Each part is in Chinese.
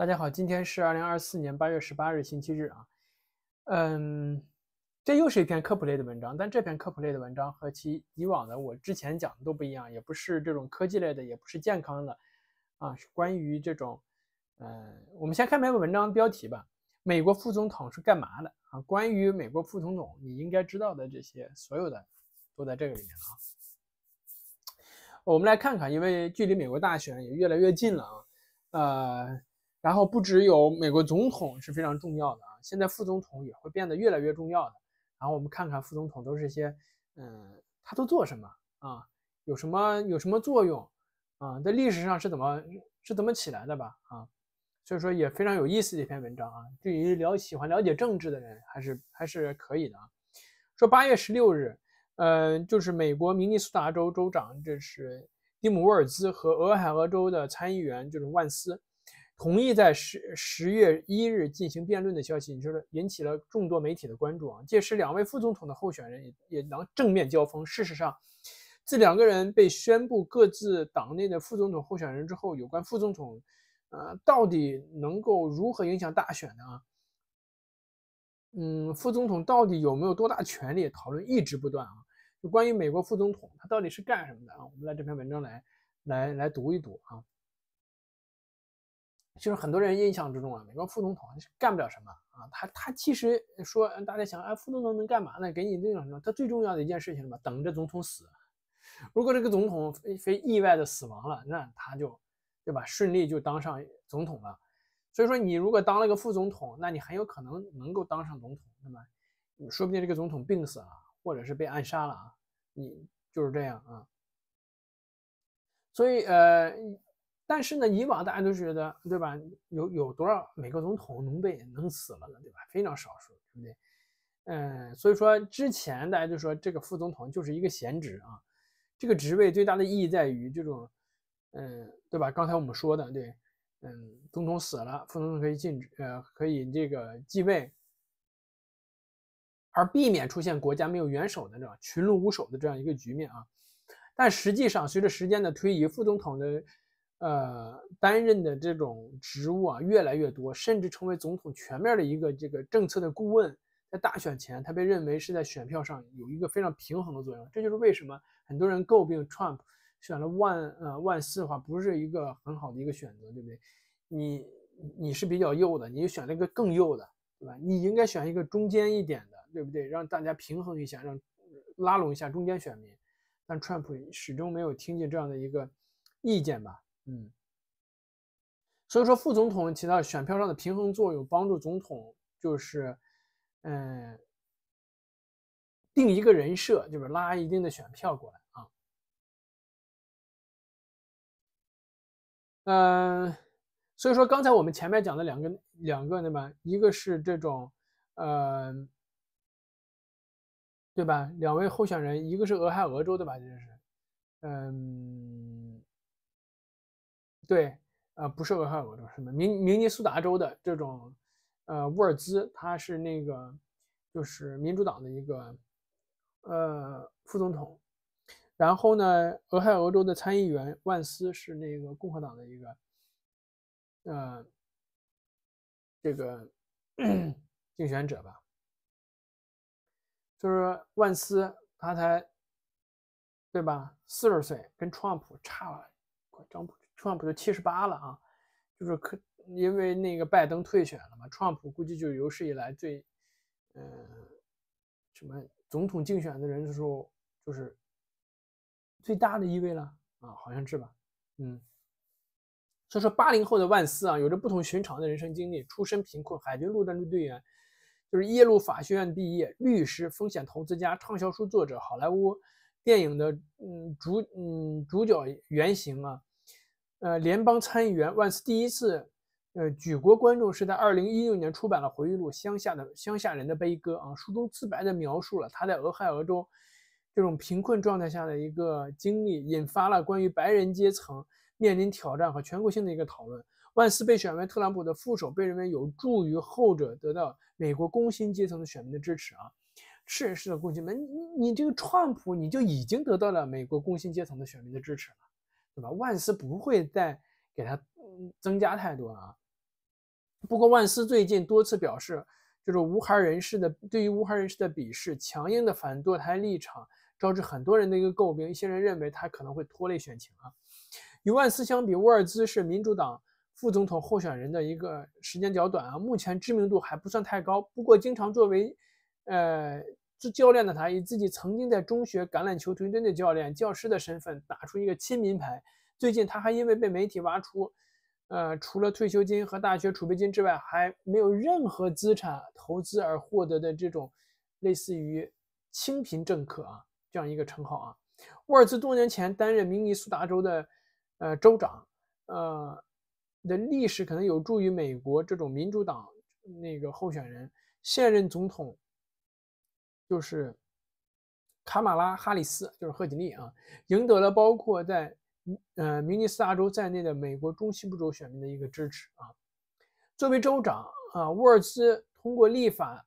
大家好，今天是二零二四年八月十八日，星期日啊。嗯，这又是一篇科普类的文章，但这篇科普类的文章和其以往的我之前讲的都不一样，也不是这种科技类的，也不是健康的，啊，是关于这种，嗯，我们先看篇文章标题吧。美国副总统是干嘛的啊？关于美国副总统，你应该知道的这些所有的都在这个里面了啊。我们来看看，因为距离美国大选也越来越近了啊，呃。然后不只有美国总统是非常重要的啊，现在副总统也会变得越来越重要的。然后我们看看副总统都是些，嗯，他都做什么啊？有什么有什么作用啊？在历史上是怎么是怎么起来的吧？啊，所以说也非常有意思这篇文章啊。对于了喜欢了解政治的人还是还是可以的啊。说八月十六日，嗯，就是美国明尼苏达州州长这是蒂姆·沃尔兹和俄亥俄州的参议员就是万斯。同意在十十月一日进行辩论的消息，你说引起了众多媒体的关注啊。届时，两位副总统的候选人也也能正面交锋。事实上，这两个人被宣布各自党内的副总统候选人之后，有关副总统，呃，到底能够如何影响大选的啊？嗯，副总统到底有没有多大权力？讨论一直不断啊。就关于美国副总统，他到底是干什么的啊？我们来这篇文章来来来读一读啊。就是很多人印象之中啊，美国副总统干不了什么啊，他他其实说，大家想，哎，副总统能干嘛呢？给你那种什么，他最重要的一件事情什么？等着总统死。如果这个总统非非意外的死亡了，那他就，对吧，顺利就当上总统了。所以说，你如果当了个副总统，那你很有可能能够当上总统。那么，说不定这个总统病死了，或者是被暗杀了啊，你就是这样啊。所以，呃。但是呢，以往大家都觉得，对吧？有有多少美国总统能被能死了呢？对吧？非常少数，对不对？嗯，所以说之前大家就说这个副总统就是一个闲职啊。这个职位最大的意义在于这种，嗯，对吧？刚才我们说的，对，嗯，总统死了，副总统可以进职，呃，可以这个继位，而避免出现国家没有元首的这种群龙无首的这样一个局面啊。但实际上，随着时间的推移，副总统的呃，担任的这种职务啊越来越多，甚至成为总统全面的一个这个政策的顾问。在大选前，他被认为是在选票上有一个非常平衡的作用。这就是为什么很多人诟病 Trump 选了万呃万斯的话不是一个很好的一个选择，对不对？你你是比较右的，你选了一个更右的，对吧？你应该选一个中间一点的，对不对？让大家平衡一下，让拉拢一下中间选民。但 Trump 始终没有听见这样的一个意见吧？嗯，所以说副总统起到选票上的平衡作用，帮助总统就是，嗯，定一个人设，就是拉一定的选票过来啊。嗯，所以说刚才我们前面讲的两个两个，对吧？一个是这种，呃，对吧？两位候选人，一个是俄亥俄州，对吧？这是，嗯。对，呃，不是俄亥俄州，是明明尼苏达州的这种，呃，沃尔兹他是那个，就是民主党的一个，呃，副总统。然后呢，俄亥俄州的参议员万斯是那个共和党的一个，呃，这个 竞选者吧。就是万斯他才，对吧？四十岁，跟川普差了快张不特朗普就七十八了啊，就是可因为那个拜登退选了嘛，特朗普估计就是有史以来最，呃，什么总统竞选的人的时候，就是最大的一位了啊，好像是吧？嗯，所以说八零后的万斯啊，有着不同寻常的人生经历，出身贫困，海军陆战队队员，就是耶鲁法学院毕业，律师，风险投资家，畅销书作者，好莱坞电影的嗯主嗯主角原型啊。呃，联邦参议员万斯第一次，呃，举国观众是在二零一六年出版了回忆录《乡下的乡下人的悲歌》啊，书中自白的描述了他在俄亥俄州这种贫困状态下的一个经历，引发了关于白人阶层面临挑战和全国性的一个讨论。万斯被选为特朗普的副手，被认为有助于后者得到美国工薪阶层的选民的支持啊。是是的，工薪们，你你这个川普你就已经得到了美国工薪阶层的选民的支持了。对吧？万斯不会再给他增加太多了。不过，万斯最近多次表示，就是无孩人士的对于无孩人士的鄙视、强硬的反堕胎立场，招致很多人的一个诟病。一些人认为他可能会拖累选情啊。与万斯相比，沃尔兹是民主党副总统候选人的一个时间较短啊，目前知名度还不算太高。不过，经常作为呃。是教练的他以自己曾经在中学橄榄球队的教练教师的身份打出一个亲民牌。最近他还因为被媒体挖出，呃，除了退休金和大学储备金之外，还没有任何资产投资而获得的这种类似于清贫政客啊这样一个称号啊。沃尔兹多年前担任明尼苏达州的呃州长，呃的历史可能有助于美国这种民主党那个候选人现任总统。就是卡马拉·哈里斯，就是贺锦丽啊，赢得了包括在呃明尼苏达州在内的美国中西部州选民的一个支持啊。作为州长啊，沃尔兹通过立法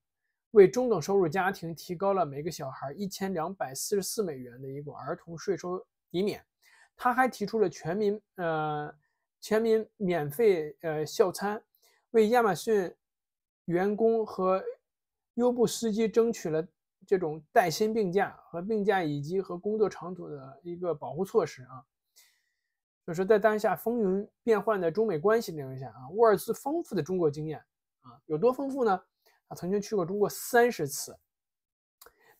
为中等收入家庭提高了每个小孩一千两百四十四美元的一个儿童税收抵免。他还提出了全民呃全民免费呃校餐，为亚马逊员工和优步司机争取了。这种带薪病假和病假以及和工作场所的一个保护措施啊，就是在当下风云变幻的中美关系背景下啊，沃尔兹丰富的中国经验啊有多丰富呢？他曾经去过中国三十次，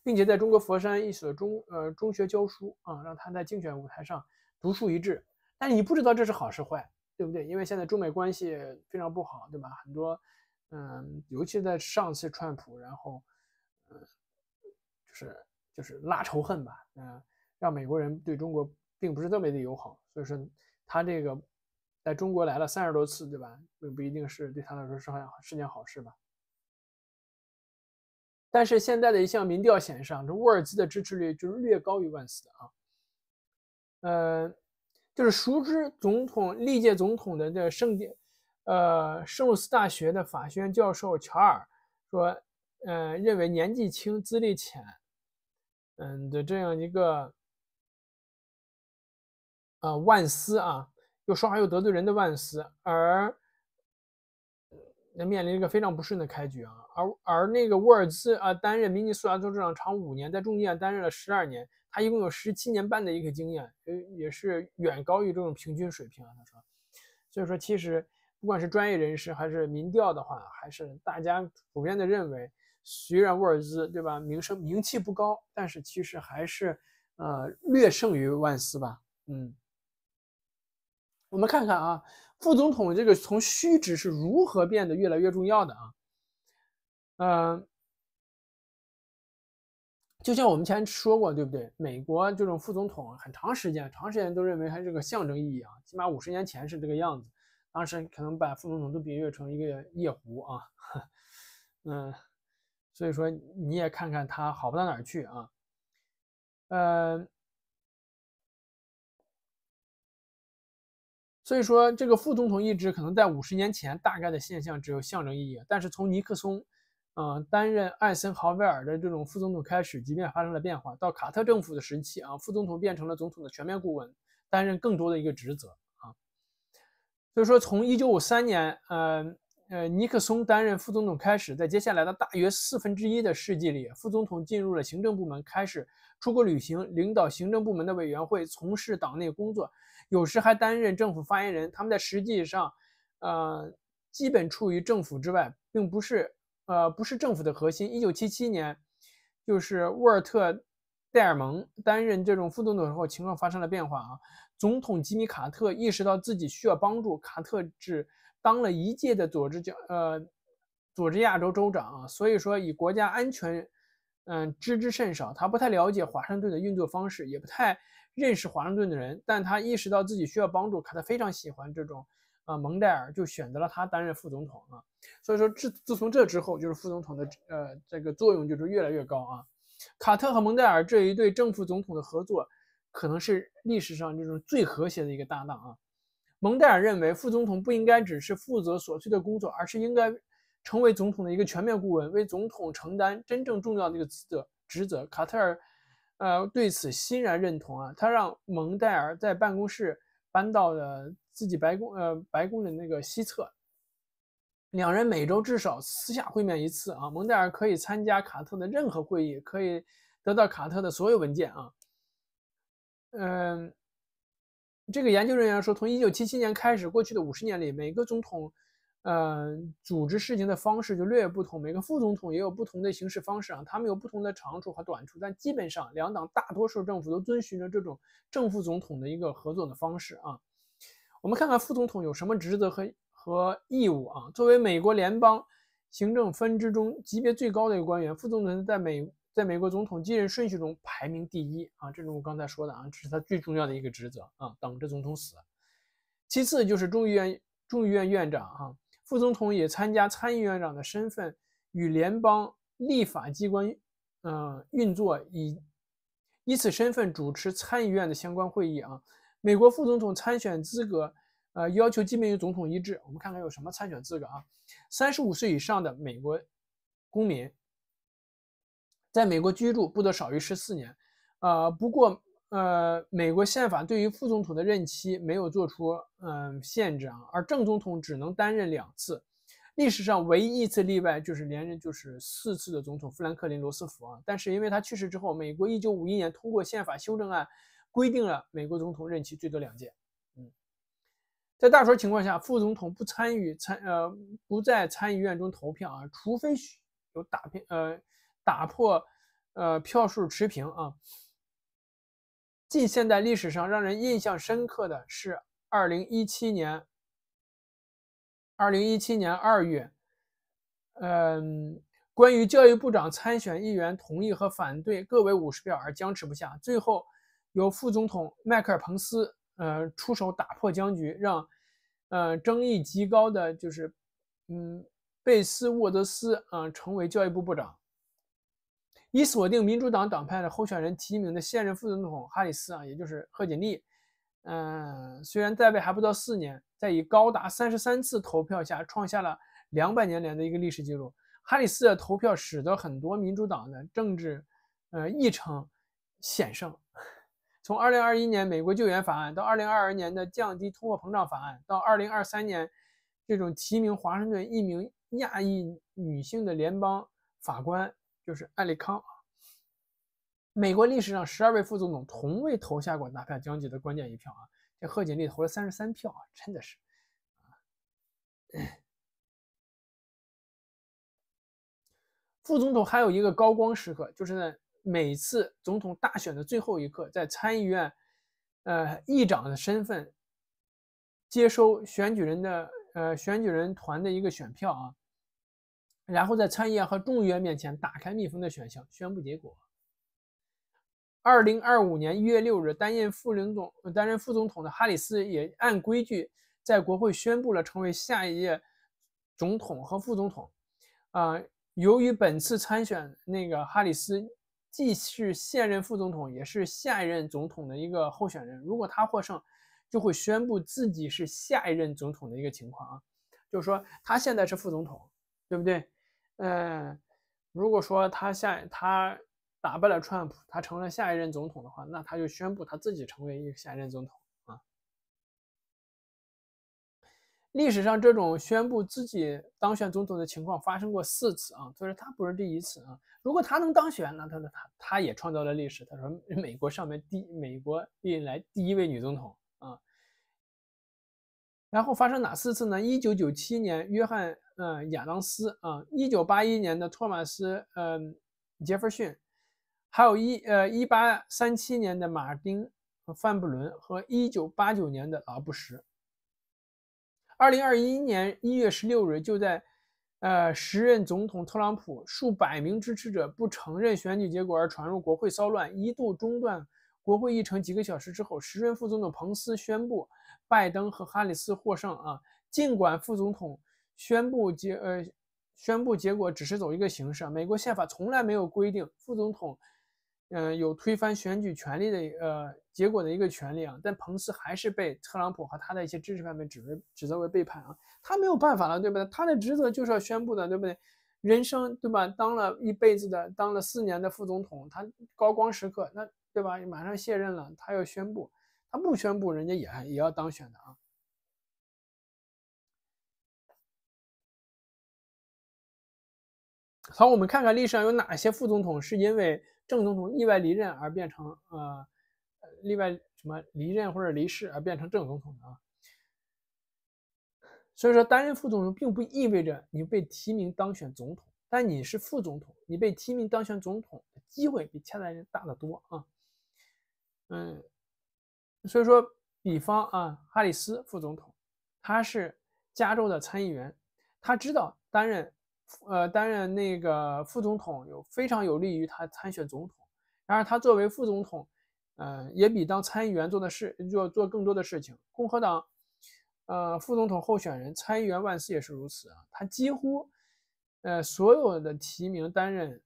并且在中国佛山一所中呃中学教书啊，让他在竞选舞台上独树一帜。但你不知道这是好是坏，对不对？因为现在中美关系非常不好，对吧？很多嗯，尤其在上次川普然后。是，就是拉仇恨吧，嗯，让美国人对中国并不是特别的友好。所以说，他这个在中国来了三十多次，对吧？并不一定是对他来说是好是件好事吧。但是现在的一项民调显示啊，这沃尔兹的支持率就是略高于万斯的啊。呃，就是熟知总统历届总统的这圣，呃，圣路斯大学的法宣教授乔尔说，呃，认为年纪轻、资历浅。嗯的这样一个，啊万斯啊又说话又得罪人的万斯，而那面临一个非常不顺的开局啊，而而那个沃尔兹啊担任明尼苏达州州长长五年，在众议院担任了十二年，他一共有十七年半的一个经验，也也是远高于这种平均水平啊。他说，所以说其实不管是专业人士还是民调的话，还是大家普遍的认为。虽然沃尔兹对吧名声名气不高，但是其实还是呃略胜于万斯吧，嗯。我们看看啊，副总统这个从虚职是如何变得越来越重要的啊？嗯，就像我们前说过对不对？美国这种副总统很长时间，长时间都认为它是个象征意义啊，起码五十年前是这个样子，当时可能把副总统都比喻成一个夜壶啊，嗯。所以说你也看看他好不到哪儿去啊，呃，所以说这个副总统一职可能在五十年前大概的现象只有象征意义，但是从尼克松，嗯，担任艾森豪威尔的这种副总统开始，即便发生了变化，到卡特政府的时期啊，副总统变成了总统的全面顾问，担任更多的一个职责啊，所以说从一九五三年嗯。呃，尼克松担任副总统开始，在接下来的大约四分之一的世纪里，副总统进入了行政部门，开始出国旅行，领导行政部门的委员会，从事党内工作，有时还担任政府发言人。他们在实际上，呃，基本处于政府之外，并不是，呃，不是政府的核心。一九七七年，就是沃尔特·戴尔蒙担任这种副总统时候，情况发生了变化啊。总统吉米·卡特意识到自己需要帮助。卡特只当了一届的佐治教呃佐治亚州州长，啊，所以说以国家安全嗯知之甚少，他不太了解华盛顿的运作方式，也不太认识华盛顿的人。但他意识到自己需要帮助。卡特非常喜欢这种啊蒙代尔，就选择了他担任副总统啊。所以说自自从这之后，就是副总统的呃这个作用就是越来越高啊。卡特和蒙代尔这一对正副总统的合作。可能是历史上这种最和谐的一个搭档啊。蒙代尔认为，副总统不应该只是负责琐碎的工作，而是应该成为总统的一个全面顾问，为总统承担真正重要的一个职责职责。卡特尔，呃，对此欣然认同啊。他让蒙代尔在办公室搬到了自己白宫呃白宫的那个西侧，两人每周至少私下会面一次啊。蒙代尔可以参加卡特的任何会议，可以得到卡特的所有文件啊。嗯，这个研究人员说，从一九七七年开始，过去的五十年里，每个总统，嗯，组织事情的方式就略有不同。每个副总统也有不同的行事方式啊，他们有不同的长处和短处，但基本上两党大多数政府都遵循着这种正副总统的一个合作的方式啊。我们看看副总统有什么职责和和义务啊？作为美国联邦行政分支中级别最高的一个官员，副总统在美。在美国总统继任顺序中排名第一啊，这是我刚才说的啊，这是他最重要的一个职责啊，等着总统死。其次就是众议院众议院院长啊，副总统也参加参议院长的身份与联邦立法机关嗯运作，以以此身份主持参议院的相关会议啊。美国副总统参选资格呃，要求基本与总统一致。我们看看有什么参选资格啊？三十五岁以上的美国公民。在美国居住不得少于十四年，呃，不过，呃，美国宪法对于副总统的任期没有做出嗯限制啊，而正总统只能担任两次，历史上唯一一次例外就是连任就是四次的总统富兰克林·罗斯福啊，但是因为他去世之后，美国一九五一年通过宪法修正案，规定了美国总统任期最多两届，嗯，在大多数情况下，副总统不参与参呃不在参议院中投票啊，除非有大片呃。打破，呃，票数持平啊。近现代历史上让人印象深刻的是，二零一七年，二零一七年二月，嗯，关于教育部长参选议员同意和反对各为五十票而僵持不下，最后由副总统迈克尔彭斯，呃，出手打破僵局，让，呃，争议极高的就是，嗯，贝斯沃德斯，啊，成为教育部部长。以锁定民主党党派的候选人提名的现任副总统哈里斯啊，也就是贺锦丽，嗯，虽然在位还不到四年，在以高达三十三次投票下创下了两百年来的一个历史记录。哈里斯的投票使得很多民主党的政治，呃，议程险胜。从二零二一年美国救援法案到二零二二年的降低通货膨胀法案，到二零二三年这种提名华盛顿一名亚裔女性的联邦法官。就是艾利康啊，美国历史上十二位副总统从未投下过拿下将近的关键一票啊！这贺锦丽投了三十三票啊，真的是。副总统还有一个高光时刻，就是呢，每次总统大选的最后一刻，在参议院，呃，议长的身份，接收选举人的呃选举人团的一个选票啊。然后在参议院和众议院面前打开密封的选项，宣布结果。二零二五年一月六日，担任副领总担任副总统的哈里斯也按规矩在国会宣布了成为下一届总统和副总统。啊，由于本次参选那个哈里斯既是现任副总统，也是下一任总统的一个候选人，如果他获胜，就会宣布自己是下一任总统的一个情况啊，就是说他现在是副总统，对不对？嗯，如果说他下他打败了川普，他成了下一任总统的话，那他就宣布他自己成为一个下一任总统啊。历史上这种宣布自己当选总统的情况发生过四次啊，所以说他不是第一次啊。如果他能当选，那他的他他也创造了历史。他说美国上面第美国历来第一位女总统啊。然后发生哪四次呢？一九九七年，约翰。嗯，亚当斯啊，一九八一年的托马斯，嗯，杰弗逊，还有一呃一八三七年的马丁和范布伦，和一九八九年的劳布什。二零二一年一月十六日，就在呃时任总统特朗普数百名支持者不承认选举结果而传入国会骚乱，一度中断国会议程几个小时之后，时任副总统彭斯宣布拜登和哈里斯获胜啊，尽管副总统。宣布结呃，宣布结果只是走一个形式。美国宪法从来没有规定副总统，嗯，有推翻选举权利的呃结果的一个权利啊。但彭斯还是被特朗普和他的一些支持派们指为指责为背叛啊。他没有办法了，对不对？他的职责就是要宣布的，对不对？人生对吧？当了一辈子的，当了四年的副总统，他高光时刻，那对吧？马上卸任了，他要宣布，他不宣布，人家也还也要当选的啊。好，我们看看历史上有哪些副总统是因为正总统意外离任而变成呃，例外什么离任或者离世而变成正总统的啊？所以说，担任副总统并不意味着你被提名当选总统，但你是副总统，你被提名当选总统的机会比其他人大得多啊。嗯，所以说，比方啊，哈里斯副总统，他是加州的参议员，他知道担任。呃，担任那个副总统有非常有利于他参选总统。然而，他作为副总统，呃，也比当参议员做的事做做更多的事情。共和党，呃，副总统候选人参议员万斯也是如此啊。他几乎，呃，所有的提名担任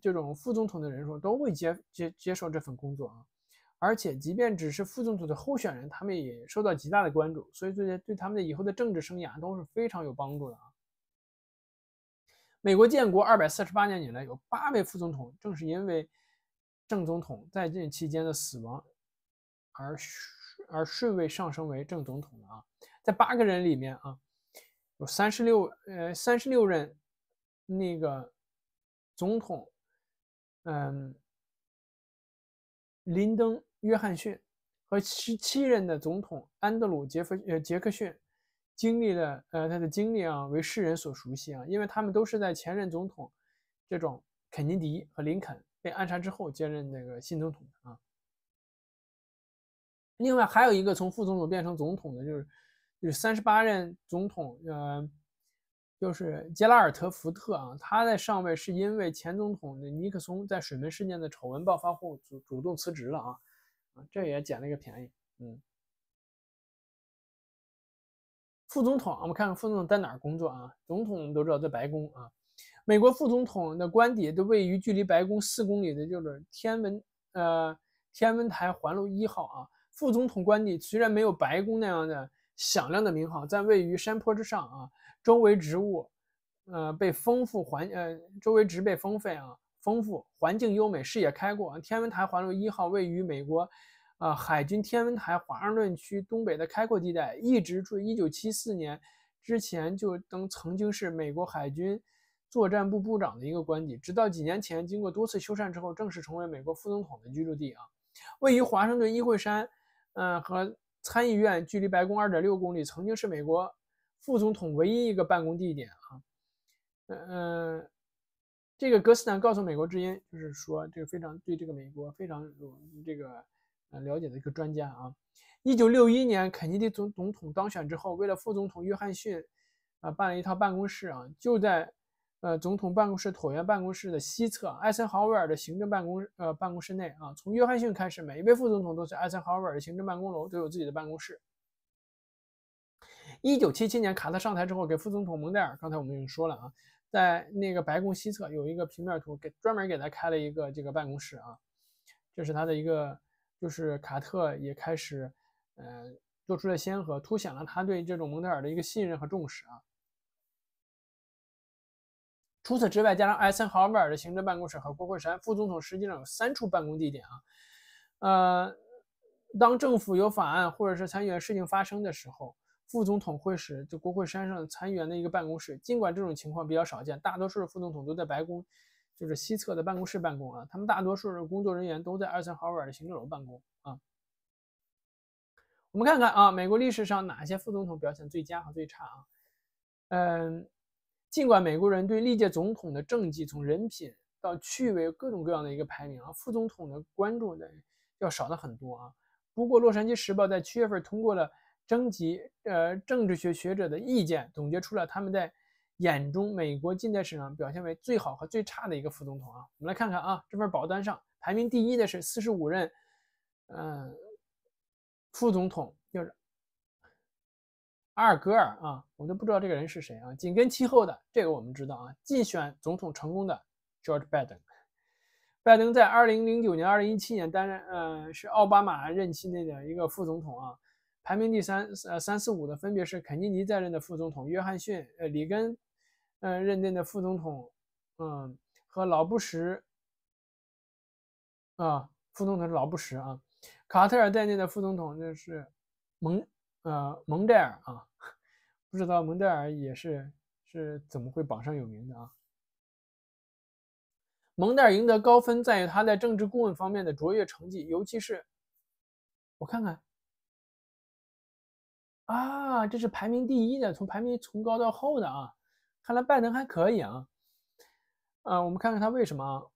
这种副总统的人数都会接接接受这份工作啊。而且，即便只是副总统的候选人，他们也受到极大的关注，所以对对他们的以后的政治生涯都是非常有帮助的啊。美国建国二百四十八年以来，有八位副总统，正是因为正总统在这期间的死亡，而而顺位上升为正总统的啊，在八个人里面啊，有三十六呃三十六任那个总统，嗯，林登、约翰逊和十七任的总统安德鲁·杰夫呃杰克逊。经历的，呃，他的经历啊，为世人所熟悉啊，因为他们都是在前任总统，这种肯尼迪和林肯被暗杀之后，接任那个新总统啊。另外还有一个从副总统变成总统的，就是就是三十八任总统，呃，就是杰拉尔德·福特啊，他在上位是因为前总统尼克松在水门事件的丑闻爆发后主主动辞职了啊，啊，这也捡了一个便宜，嗯。副总统，我们看看副总统在哪儿工作啊？总统我们都知道在白宫啊。美国副总统的官邸都位于距离白宫四公里的，就是天文呃天文台环路一号啊。副总统官邸虽然没有白宫那样的响亮的名号，但位于山坡之上啊，周围植物，呃，被丰富环呃周围植被丰沛啊，丰富环境优美，视野开阔。天文台环路一号位于美国。啊，海军天文台华盛顿区东北的开阔地带，一直处于一九七四年之前就曾曾经是美国海军作战部部长的一个官邸，直到几年前经过多次修缮之后，正式成为美国副总统的居住地啊。位于华盛顿议会山，嗯，和参议院距离白宫二点六公里，曾经是美国副总统唯一一个办公地点啊。嗯嗯，这个格斯坦告诉美国之音，就是说这个非常对这个美国非常有这个。了解的一个专家啊，一九六一年，肯尼迪总总统当选之后，为了副总统约翰逊啊，办了一套办公室啊，就在呃总统办公室椭圆办公室的西侧，艾森豪威尔的行政办公呃办公室内啊。从约翰逊开始，每一位副总统都在艾森豪威尔的行政办公楼都有自己的办公室。一九七七年，卡特上台之后，给副总统蒙代尔，刚才我们已经说了啊，在那个白宫西侧有一个平面图，给专门给他开了一个这个办公室啊，这是他的一个。就是卡特也开始，呃，做出了先河，凸显了他对这种蒙代尔的一个信任和重视啊。除此之外，加上艾森豪威尔的行政办公室和国会山，副总统实际上有三处办公地点啊。呃，当政府有法案或者是参议员事情发生的时候，副总统会使就国会山上参议员的一个办公室。尽管这种情况比较少见，大多数副总统都在白宫。就是西侧的办公室办公啊，他们大多数的工作人员都在二森豪尔的行政楼办公啊。我们看看啊，美国历史上哪些副总统表现最佳和最差啊？嗯，尽管美国人对历届总统的政绩，从人品到趣味各种各样的一个排名啊，副总统的关注的要少的很多啊。不过《洛杉矶时报》在七月份通过了征集呃政治学学者的意见，总结出了他们在。眼中美国近代史上表现为最好和最差的一个副总统啊，我们来看看啊，这份保单上排名第一的是四十五任，嗯，副总统就是阿尔戈尔啊，我都不知道这个人是谁啊。紧跟其后的这个我们知道啊，竞选总统成功的 George Biden。拜登在二零零九年、二零一七年担任呃是奥巴马任期内的一个副总统啊，排名第三呃三四五的分别是肯尼迪在任的副总统约翰逊呃里根。嗯，任内的副总统，嗯，和老布什。啊，副总统是老布什啊。卡特尔在内的副总统就是蒙，呃，蒙代尔啊。不知道蒙代尔也是是怎么会榜上有名的啊？蒙代尔赢得高分在于他在政治顾问方面的卓越成绩，尤其是我看看啊，这是排名第一的，从排名从高到后的啊。看来拜登还可以啊，啊，我们看看他为什么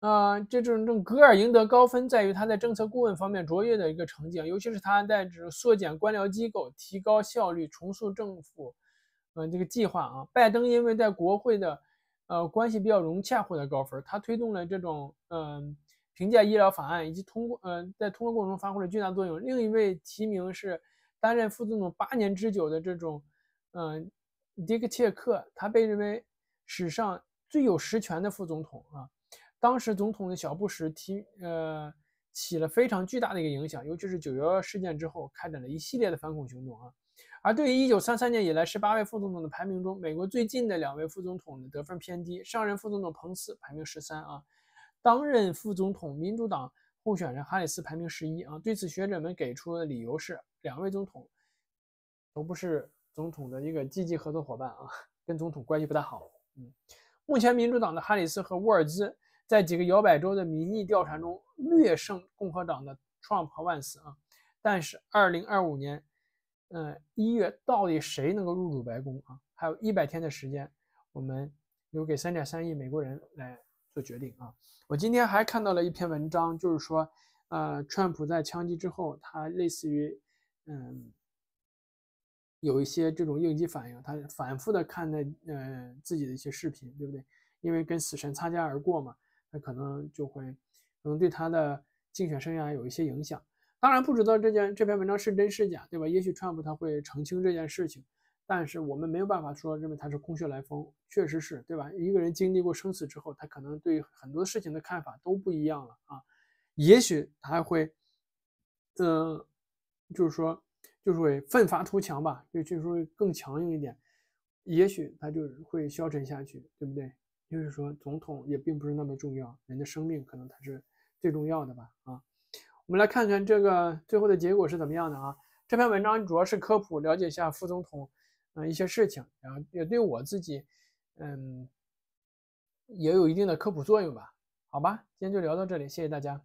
啊？这这种这种，戈尔赢得高分在于他在政策顾问方面卓越的一个成绩尤其是他在这种缩减官僚机构、提高效率、重塑政府，嗯，这个计划啊。拜登因为在国会的呃关系比较融洽，获得高分，他推动了这种嗯。评价医疗法案以及通过，呃，在通过过程中发挥了巨大作用。另一位提名是担任副总统八年之久的这种，嗯，迪克切克，他被认为史上最有实权的副总统啊。当时总统的小布什提，呃，起了非常巨大的一个影响，尤其是九幺幺事件之后，开展了一系列的反恐行动啊。而对于一九三三年以来十八位副总统的排名中，美国最近的两位副总统的得分偏低，上任副总统彭斯排名十三啊。当任副总统、民主党候选人哈里斯排名十一啊。对此，学者们给出的理由是，两位总统都不是总统的一个积极合作伙伴啊，跟总统关系不太好。嗯，目前民主党的哈里斯和沃尔兹在几个摇摆州的民意调查中略胜共和党的 Trump 和万斯啊。但是，二零二五年，嗯，一月到底谁能够入主白宫啊？还有一百天的时间，我们留给三点三亿美国人来。做决定啊！我今天还看到了一篇文章，就是说，呃，川普在枪击之后，他类似于，嗯，有一些这种应激反应，他反复的看那，呃，自己的一些视频，对不对？因为跟死神擦肩而过嘛，他可能就会，可能对他的竞选生涯有一些影响。当然，不知道这件这篇文章是真是假，对吧？也许川普他会澄清这件事情。但是我们没有办法说认为他是空穴来风，确实是对吧？一个人经历过生死之后，他可能对很多事情的看法都不一样了啊。也许还会，嗯，就是说，就是会奋发图强吧，就就会更强硬一点。也许他就会消沉下去，对不对？就是说，总统也并不是那么重要，人的生命可能他是最重要的吧？啊，我们来看看这个最后的结果是怎么样的啊？这篇文章主要是科普，了解一下副总统。嗯，一些事情，然后也对我自己，嗯，也有一定的科普作用吧。好吧，今天就聊到这里，谢谢大家。